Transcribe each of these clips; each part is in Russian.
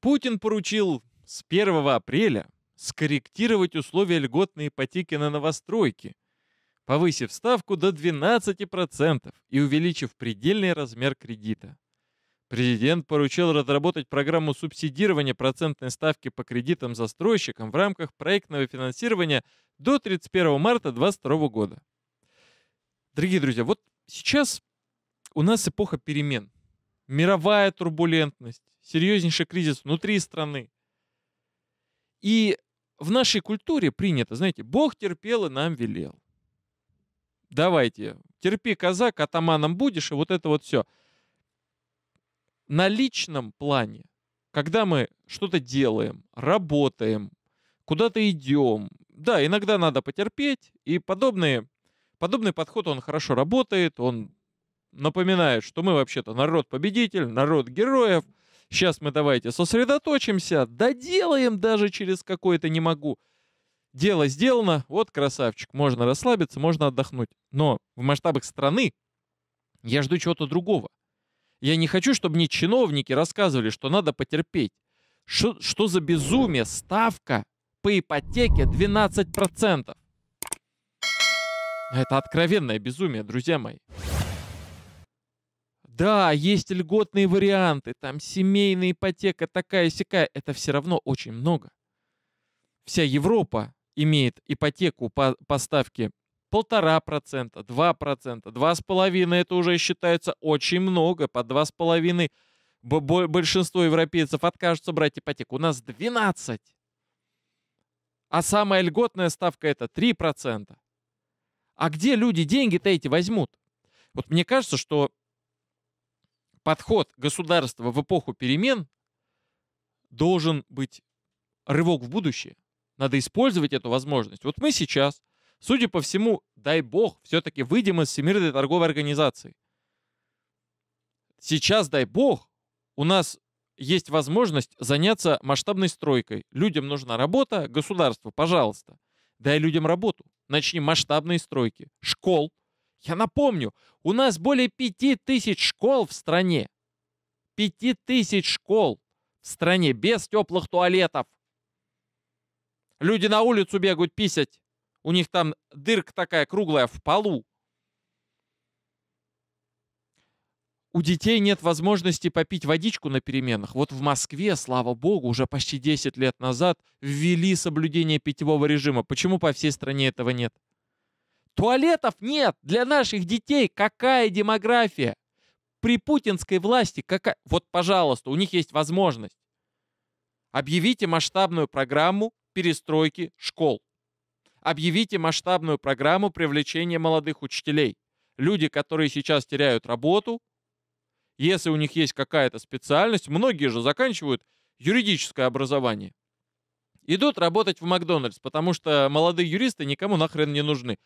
Путин поручил с 1 апреля скорректировать условия льготной ипотеки на новостройки, повысив ставку до 12% и увеличив предельный размер кредита. Президент поручил разработать программу субсидирования процентной ставки по кредитам застройщикам в рамках проектного финансирования до 31 марта 2022 года. Дорогие друзья, вот сейчас у нас эпоха перемен. Мировая турбулентность, серьезнейший кризис внутри страны. И в нашей культуре принято, знаете, Бог терпел и нам велел. Давайте, терпи, казак, атаманом будешь, и вот это вот все. На личном плане, когда мы что-то делаем, работаем, куда-то идем, да, иногда надо потерпеть, и подобные, подобный подход, он хорошо работает, он напоминает, что мы вообще-то народ победитель, народ героев – Сейчас мы давайте сосредоточимся, доделаем даже через какое-то не могу. Дело сделано, вот красавчик, можно расслабиться, можно отдохнуть. Но в масштабах страны я жду чего-то другого. Я не хочу, чтобы мне чиновники рассказывали, что надо потерпеть. Что, что за безумие? Ставка по ипотеке 12%. Это откровенное безумие, друзья мои. Да, есть льготные варианты, там семейная ипотека, такая сякая, это все равно очень много. Вся Европа имеет ипотеку по, по ставке два с половиной. это уже считается очень много, по два с половиной большинство европейцев откажутся брать ипотеку. У нас 12%. А самая льготная ставка это 3%. А где люди деньги-то эти возьмут? Вот мне кажется, что подход государства в эпоху перемен должен быть рывок в будущее. Надо использовать эту возможность. Вот мы сейчас, судя по всему, дай бог, все-таки выйдем из Всемирной торговой организации. Сейчас, дай бог, у нас есть возможность заняться масштабной стройкой. Людям нужна работа, государство, пожалуйста. Дай людям работу. Начни масштабные стройки. Школ, я напомню, у нас более пяти тысяч школ в стране. Пяти тысяч школ в стране без теплых туалетов. Люди на улицу бегают писать. У них там дырка такая круглая в полу. У детей нет возможности попить водичку на переменах. Вот в Москве, слава богу, уже почти 10 лет назад ввели соблюдение питьевого режима. Почему по всей стране этого нет? Туалетов нет для наших детей. Какая демография? При путинской власти какая... Вот, пожалуйста, у них есть возможность. Объявите масштабную программу перестройки школ. Объявите масштабную программу привлечения молодых учителей. Люди, которые сейчас теряют работу, если у них есть какая-то специальность, многие же заканчивают юридическое образование. Идут работать в Макдональдс, потому что молодые юристы никому нахрен не нужны.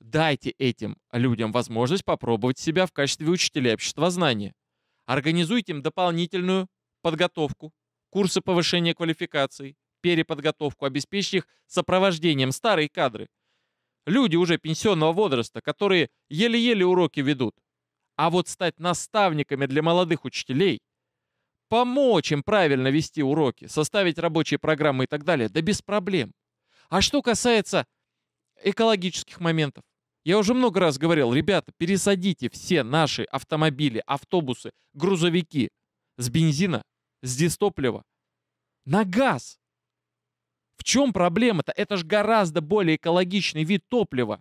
Дайте этим людям возможность попробовать себя в качестве учителей обществознания. Организуйте им дополнительную подготовку, курсы повышения квалификации, переподготовку, обеспечьте их сопровождением старые кадры. Люди уже пенсионного возраста, которые еле-еле уроки ведут. А вот стать наставниками для молодых учителей, помочь им правильно вести уроки, составить рабочие программы и так далее, да без проблем. А что касается экологических моментов. Я уже много раз говорил, ребята, пересадите все наши автомобили, автобусы, грузовики с бензина, с дистоплива на газ. В чем проблема-то? Это же гораздо более экологичный вид топлива.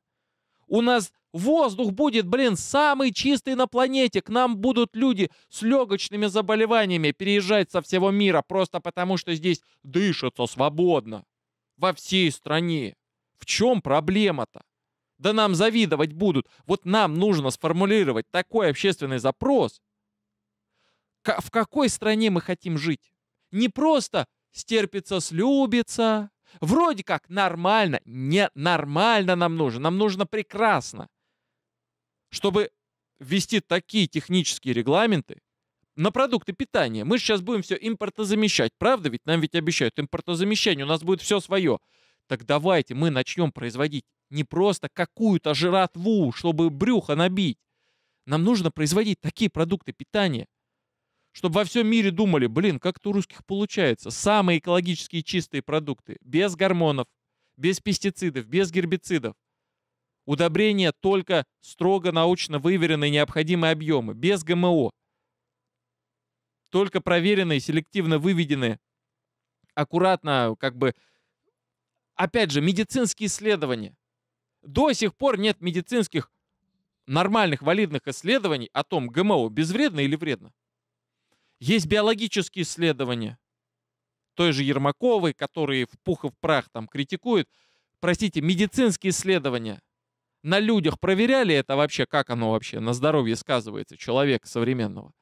У нас воздух будет, блин, самый чистый на планете. К нам будут люди с легочными заболеваниями переезжать со всего мира просто потому, что здесь дышится свободно во всей стране. В чем проблема-то? Да нам завидовать будут. Вот нам нужно сформулировать такой общественный запрос. в какой стране мы хотим жить? Не просто стерпится, слюбится. Вроде как нормально. Не нормально нам нужно. Нам нужно прекрасно. Чтобы ввести такие технические регламенты на продукты питания. Мы сейчас будем все импортозамещать. Правда ведь? Нам ведь обещают импортозамещение. У нас будет все свое. Так давайте мы начнем производить не просто какую-то жратву, чтобы брюхо набить. Нам нужно производить такие продукты питания, чтобы во всем мире думали, блин, как-то у русских получается. Самые экологические чистые продукты, без гормонов, без пестицидов, без гербицидов. Удобрения только строго научно выверенные необходимые объемы, без ГМО. Только проверенные, селективно выведенные, аккуратно как бы опять же, медицинские исследования. До сих пор нет медицинских нормальных, валидных исследований о том, ГМО безвредно или вредно. Есть биологические исследования той же Ермаковой, которые в пух и в прах там критикуют. Простите, медицинские исследования. На людях проверяли это вообще, как оно вообще на здоровье сказывается человека современного?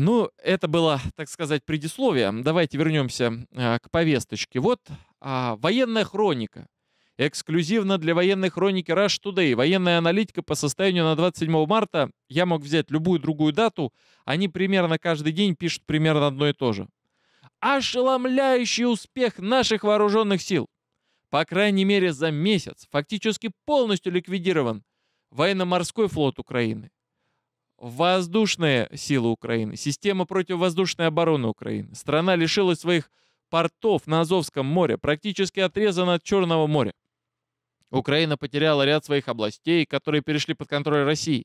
Ну, это было, так сказать, предисловие. Давайте вернемся а, к повесточке. Вот э, военная хроника. Эксклюзивно для военной хроники Rush Today. Военная аналитика по состоянию на 27 марта. Я мог взять любую другую дату. Они примерно каждый день пишут примерно одно и то же. Ошеломляющий успех наших вооруженных сил. По крайней мере, за месяц фактически полностью ликвидирован военно-морской флот Украины воздушные силы Украины, система противовоздушной обороны Украины. Страна лишилась своих портов на Азовском море, практически отрезана от Черного моря. Украина потеряла ряд своих областей, которые перешли под контроль России.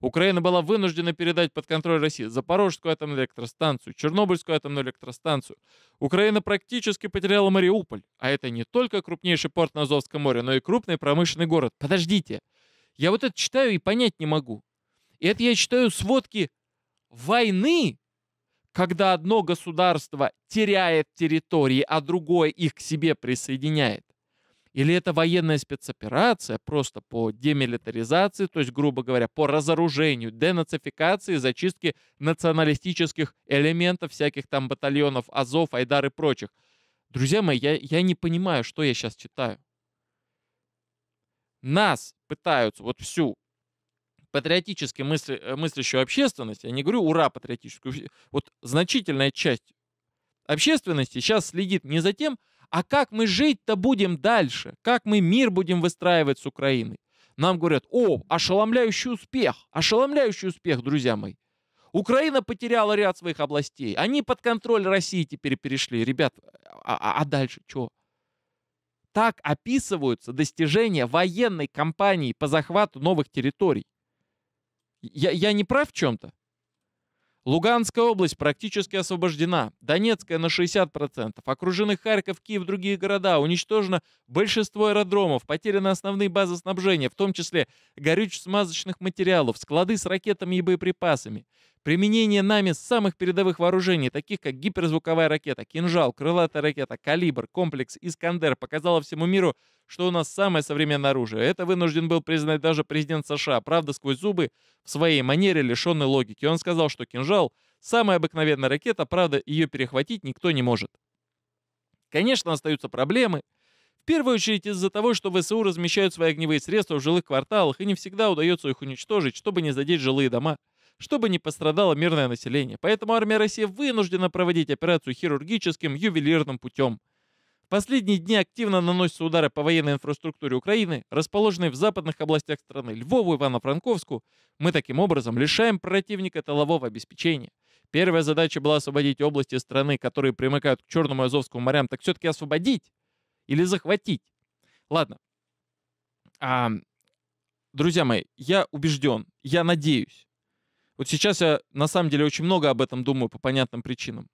Украина была вынуждена передать под контроль России Запорожскую атомную электростанцию, Чернобыльскую атомную электростанцию. Украина практически потеряла Мариуполь. А это не только крупнейший порт на Азовском море, но и крупный промышленный город. Подождите. Я вот это читаю и понять не могу. И это я читаю сводки войны, когда одно государство теряет территории, а другое их к себе присоединяет. Или это военная спецоперация просто по демилитаризации, то есть, грубо говоря, по разоружению, денацификации, зачистке националистических элементов, всяких там батальонов Азов, Айдар и прочих. Друзья мои, я, я не понимаю, что я сейчас читаю. Нас пытаются вот всю патриотически мысли, э, мыслящую общественность, я не говорю ура патриотическую, вот значительная часть общественности сейчас следит не за тем, а как мы жить-то будем дальше, как мы мир будем выстраивать с Украиной. Нам говорят, о, ошеломляющий успех, ошеломляющий успех, друзья мои. Украина потеряла ряд своих областей. Они под контроль России теперь перешли. Ребят, а, а, а дальше что? Так описываются достижения военной кампании по захвату новых территорий. Я, я не прав в чем-то? Луганская область практически освобождена, Донецкая на 60%, окружены Харьков, Киев, другие города, уничтожено большинство аэродромов, потеряны основные базы снабжения, в том числе горюч-смазочных материалов, склады с ракетами и боеприпасами. Применение нами самых передовых вооружений, таких как гиперзвуковая ракета, кинжал, крылатая ракета, калибр, комплекс «Искандер» показало всему миру, что у нас самое современное оружие. Это вынужден был признать даже президент США, правда, сквозь зубы, в своей манере лишенной логики. Он сказал, что кинжал — самая обыкновенная ракета, правда, ее перехватить никто не может. Конечно, остаются проблемы. В первую очередь из-за того, что ВСУ размещают свои огневые средства в жилых кварталах и не всегда удается их уничтожить, чтобы не задеть жилые дома чтобы не пострадало мирное население. Поэтому армия России вынуждена проводить операцию хирургическим, ювелирным путем – последние дни активно наносятся удары по военной инфраструктуре Украины, расположенной в западных областях страны Львову, Ивано-Франковску. Мы таким образом лишаем противника тылового обеспечения. Первая задача была освободить области страны, которые примыкают к Черному и Азовскому морям, так все-таки освободить или захватить. Ладно. А, друзья мои, я убежден, я надеюсь. Вот сейчас я на самом деле очень много об этом думаю по понятным причинам.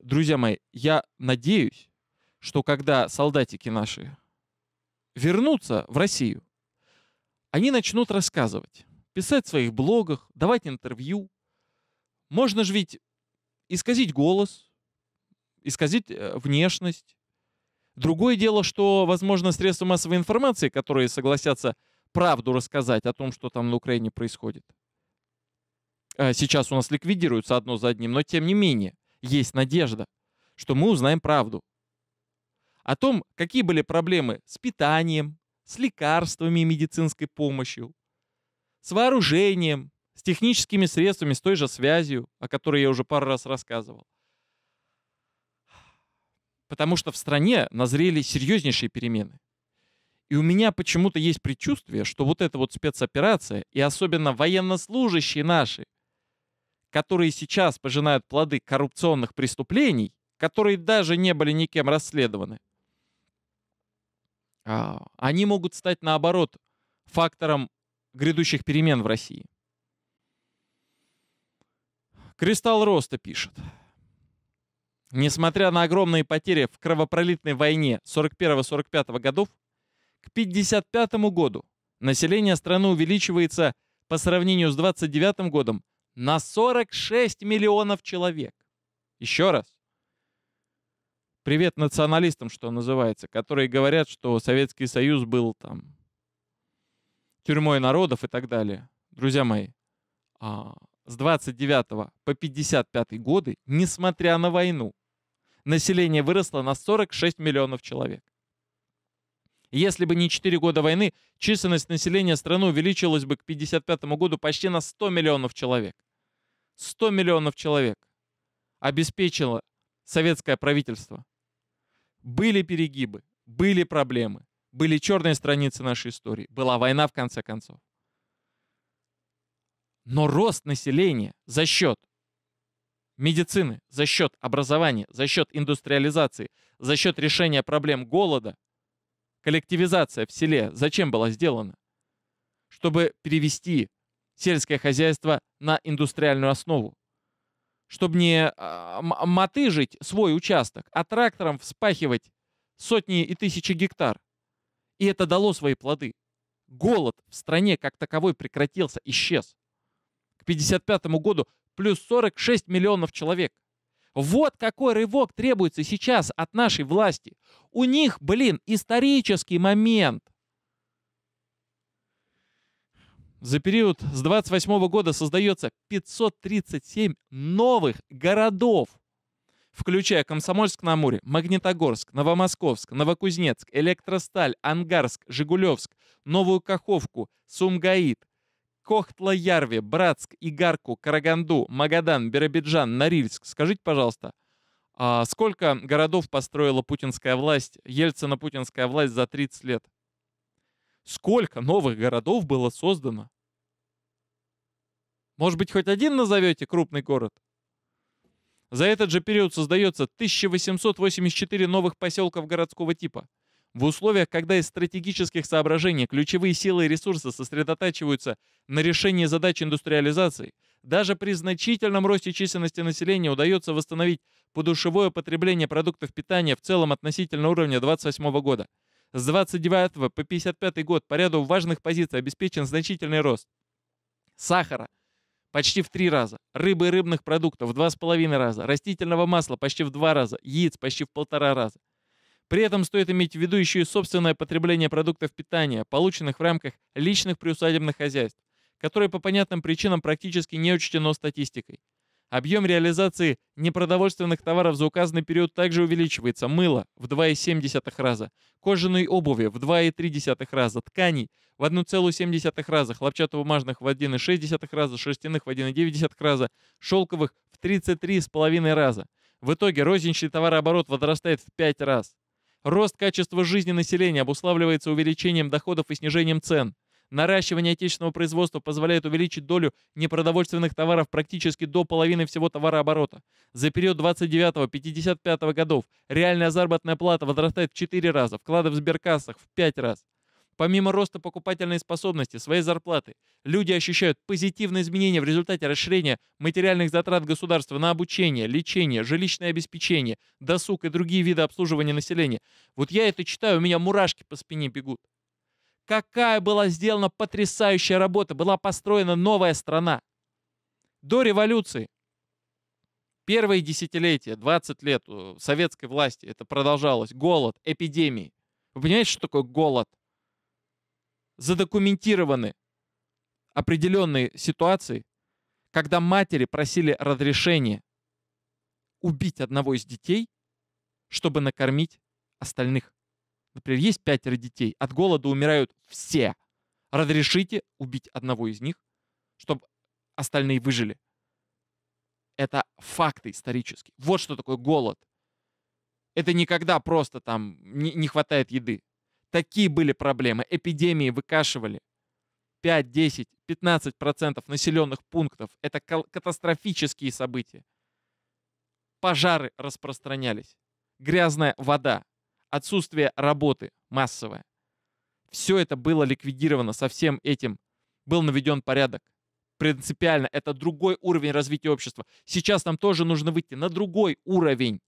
Друзья мои, я надеюсь, что когда солдатики наши вернутся в Россию, они начнут рассказывать, писать в своих блогах, давать интервью. Можно же ведь исказить голос, исказить э, внешность. Другое дело, что, возможно, средства массовой информации, которые согласятся правду рассказать о том, что там на Украине происходит. Э, сейчас у нас ликвидируются одно за одним, но тем не менее есть надежда, что мы узнаем правду о том, какие были проблемы с питанием, с лекарствами и медицинской помощью, с вооружением, с техническими средствами, с той же связью, о которой я уже пару раз рассказывал. Потому что в стране назрели серьезнейшие перемены. И у меня почему-то есть предчувствие, что вот эта вот спецоперация, и особенно военнослужащие наши, которые сейчас пожинают плоды коррупционных преступлений, которые даже не были никем расследованы, а, они могут стать, наоборот, фактором грядущих перемен в России. Кристалл Роста пишет. Несмотря на огромные потери в кровопролитной войне 41-45 годов, к 1955 году население страны увеличивается по сравнению с 29 годом на 46 миллионов человек. Еще раз, Привет националистам, что называется, которые говорят, что Советский Союз был там тюрьмой народов и так далее. Друзья мои, а, с 29 по 55 годы, несмотря на войну, население выросло на 46 миллионов человек. Если бы не 4 года войны, численность населения страны увеличилась бы к 55 году почти на 100 миллионов человек. 100 миллионов человек обеспечило советское правительство. Были перегибы, были проблемы, были черные страницы нашей истории, была война в конце концов. Но рост населения за счет медицины, за счет образования, за счет индустриализации, за счет решения проблем голода, коллективизация в селе зачем была сделана? Чтобы перевести сельское хозяйство на индустриальную основу, чтобы не а, мотыжить свой участок, а трактором вспахивать сотни и тысячи гектар. И это дало свои плоды. Голод в стране как таковой прекратился, исчез. К 1955 году плюс 46 миллионов человек. Вот какой рывок требуется сейчас от нашей власти. У них, блин, исторический момент. За период с 28 года создается 537 новых городов, включая Комсомольск-на-Амуре, Магнитогорск, Новомосковск, Новокузнецк, Электросталь, Ангарск, Жигулевск, Новую Каховку, Сумгаит, Кохтла-Ярве, Братск, Игарку, Караганду, Магадан, Биробиджан, Норильск. Скажите, пожалуйста, а сколько городов построила путинская власть, Ельцина-путинская власть за 30 лет? Сколько новых городов было создано? Может быть, хоть один назовете крупный город? За этот же период создается 1884 новых поселков городского типа. В условиях, когда из стратегических соображений ключевые силы и ресурсы сосредотачиваются на решении задач индустриализации, даже при значительном росте численности населения удается восстановить подушевое потребление продуктов питания в целом относительно уровня 28 года. С 29 по 55 год по ряду важных позиций обеспечен значительный рост. Сахара – почти в три раза, рыбы и рыбных продуктов в два с половиной раза, растительного масла почти в два раза, яиц почти в полтора раза. При этом стоит иметь в виду еще и собственное потребление продуктов питания, полученных в рамках личных приусадебных хозяйств, которое по понятным причинам практически не учтено статистикой. Объем реализации непродовольственных товаров за указанный период также увеличивается. Мыло в 2,7 раза, кожаной обуви в 2,3 раза, тканей в 1,7 раза, хлопчатобумажных в 1,6 раза, шерстяных в 1,9 раза, шелковых в 33,5 раза. В итоге розничный товарооборот возрастает в 5 раз. Рост качества жизни населения обуславливается увеличением доходов и снижением цен – Наращивание отечественного производства позволяет увеличить долю непродовольственных товаров практически до половины всего товарооборота. За период 29-55 годов реальная заработная плата возрастает в 4 раза, вклады в сберкассах в 5 раз. Помимо роста покупательной способности своей зарплаты, люди ощущают позитивные изменения в результате расширения материальных затрат государства на обучение, лечение, жилищное обеспечение, досуг и другие виды обслуживания населения. Вот я это читаю, у меня мурашки по спине бегут. Какая была сделана потрясающая работа, была построена новая страна. До революции, первые десятилетия, 20 лет э, советской власти это продолжалось, голод, эпидемии. Вы понимаете, что такое голод? Задокументированы определенные ситуации, когда матери просили разрешения убить одного из детей, чтобы накормить остальных. Например, есть пятеро детей, от голода умирают все. Разрешите убить одного из них, чтобы остальные выжили. Это факты исторические. Вот что такое голод. Это никогда просто там не, не хватает еды. Такие были проблемы. Эпидемии выкашивали. 5, 10, 15 процентов населенных пунктов. Это катастрофические события. Пожары распространялись. Грязная вода отсутствие работы массовое. Все это было ликвидировано со всем этим. Был наведен порядок. Принципиально это другой уровень развития общества. Сейчас нам тоже нужно выйти на другой уровень.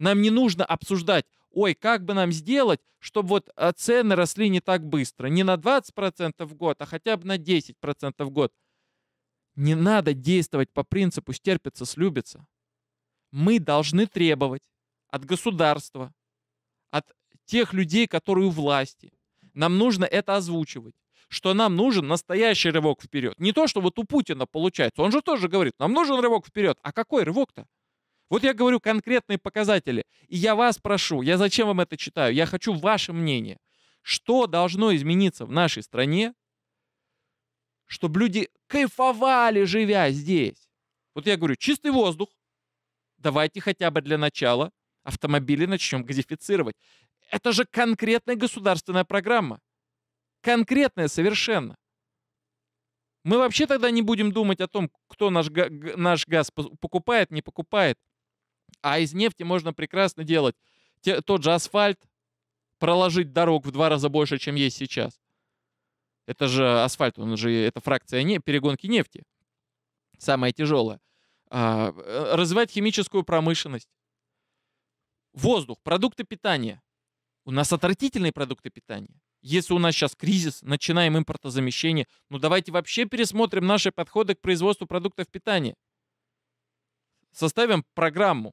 Нам не нужно обсуждать, ой, как бы нам сделать, чтобы вот э, цены росли не так быстро. Не на 20% в год, а хотя бы на 10% в год. Не надо действовать по принципу «стерпится, слюбится». Мы должны требовать от государства, от тех людей, которые у власти. Нам нужно это озвучивать что нам нужен настоящий рывок вперед. Не то, что вот у Путина получается. Он же тоже говорит, нам нужен рывок вперед. А какой рывок-то? Вот я говорю конкретные показатели. И я вас прошу, я зачем вам это читаю? Я хочу ваше мнение. Что должно измениться в нашей стране, чтобы люди кайфовали, живя здесь? Вот я говорю, чистый воздух. Давайте хотя бы для начала автомобили начнем газифицировать. Это же конкретная государственная программа. Конкретная совершенно. Мы вообще тогда не будем думать о том, кто наш, наш газ покупает, не покупает. А из нефти можно прекрасно делать те, тот же асфальт, проложить дорог в два раза больше, чем есть сейчас. Это же асфальт, он же, это фракция не, перегонки нефти. Самое тяжелое. А, э, развивать химическую промышленность. Воздух, продукты питания. У нас отвратительные продукты питания. Если у нас сейчас кризис, начинаем импортозамещение, ну давайте вообще пересмотрим наши подходы к производству продуктов питания. Составим программу.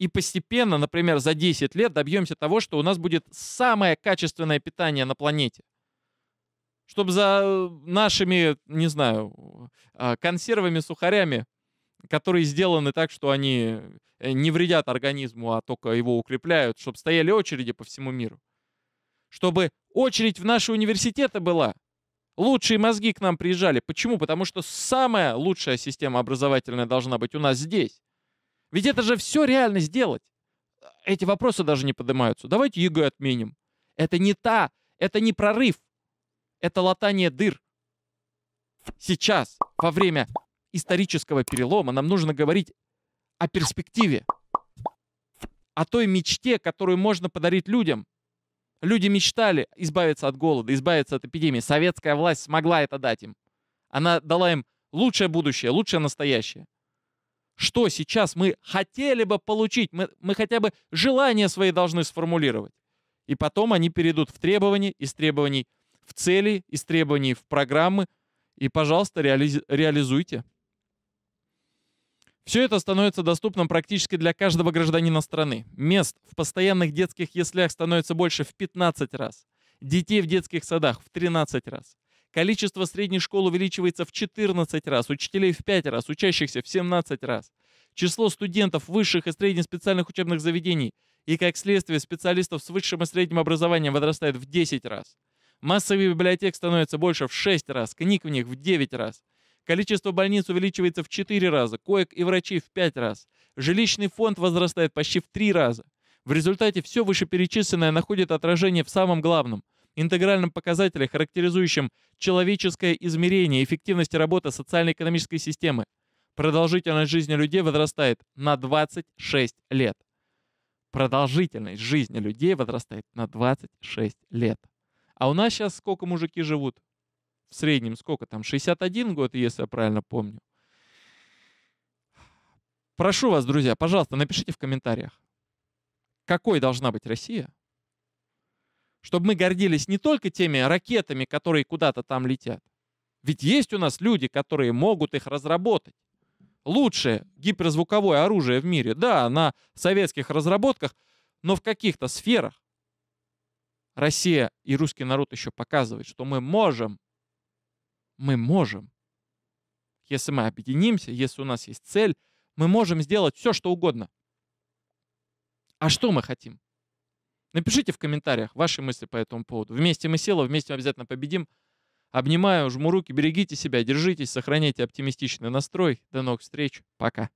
И постепенно, например, за 10 лет добьемся того, что у нас будет самое качественное питание на планете. Чтобы за нашими, не знаю, а, консервами, сухарями которые сделаны так, что они э, не вредят организму, а только его укрепляют, чтобы стояли очереди по всему миру. Чтобы очередь в наши университеты была. Лучшие мозги к нам приезжали. Почему? Потому что самая лучшая система образовательная должна быть у нас здесь. Ведь это же все реально сделать. Эти вопросы даже не поднимаются. Давайте ЕГЭ отменим. Это не та, это не прорыв. Это латание дыр. Сейчас, во время исторического перелома нам нужно говорить о перспективе, о той мечте, которую можно подарить людям. Люди мечтали избавиться от голода, избавиться от эпидемии. Советская власть смогла это дать им. Она дала им лучшее будущее, лучшее настоящее. Что сейчас мы хотели бы получить? Мы, мы хотя бы желания свои должны сформулировать. И потом они перейдут в требования, из требований в цели, из требований в программы. И, пожалуйста, реализуйте. Все это становится доступным практически для каждого гражданина страны. Мест в постоянных детских яслях становится больше в 15 раз. Детей в детских садах в 13 раз. Количество средней школ увеличивается в 14 раз, учителей в 5 раз, учащихся в 17 раз. Число студентов высших и средних специальных учебных заведений и, как следствие, специалистов с высшим и средним образованием возрастает в 10 раз. Массовых библиотек становится больше в 6 раз, книг в них в 9 раз. Количество больниц увеличивается в 4 раза, коек и врачей в 5 раз. Жилищный фонд возрастает почти в 3 раза. В результате все вышеперечисленное находит отражение в самом главном – интегральном показателе, характеризующем человеческое измерение эффективности работы социально-экономической системы. Продолжительность жизни людей возрастает на 26 лет. Продолжительность жизни людей возрастает на 26 лет. А у нас сейчас сколько мужики живут? среднем сколько там, 61 год, если я правильно помню. Прошу вас, друзья, пожалуйста, напишите в комментариях, какой должна быть Россия, чтобы мы гордились не только теми ракетами, которые куда-то там летят. Ведь есть у нас люди, которые могут их разработать. Лучшее гиперзвуковое оружие в мире, да, на советских разработках, но в каких-то сферах Россия и русский народ еще показывают, что мы можем мы можем. Если мы объединимся, если у нас есть цель, мы можем сделать все, что угодно. А что мы хотим? Напишите в комментариях ваши мысли по этому поводу. Вместе мы сила, вместе мы обязательно победим. Обнимаю, жму руки, берегите себя, держитесь, сохраняйте оптимистичный настрой. До новых встреч. Пока.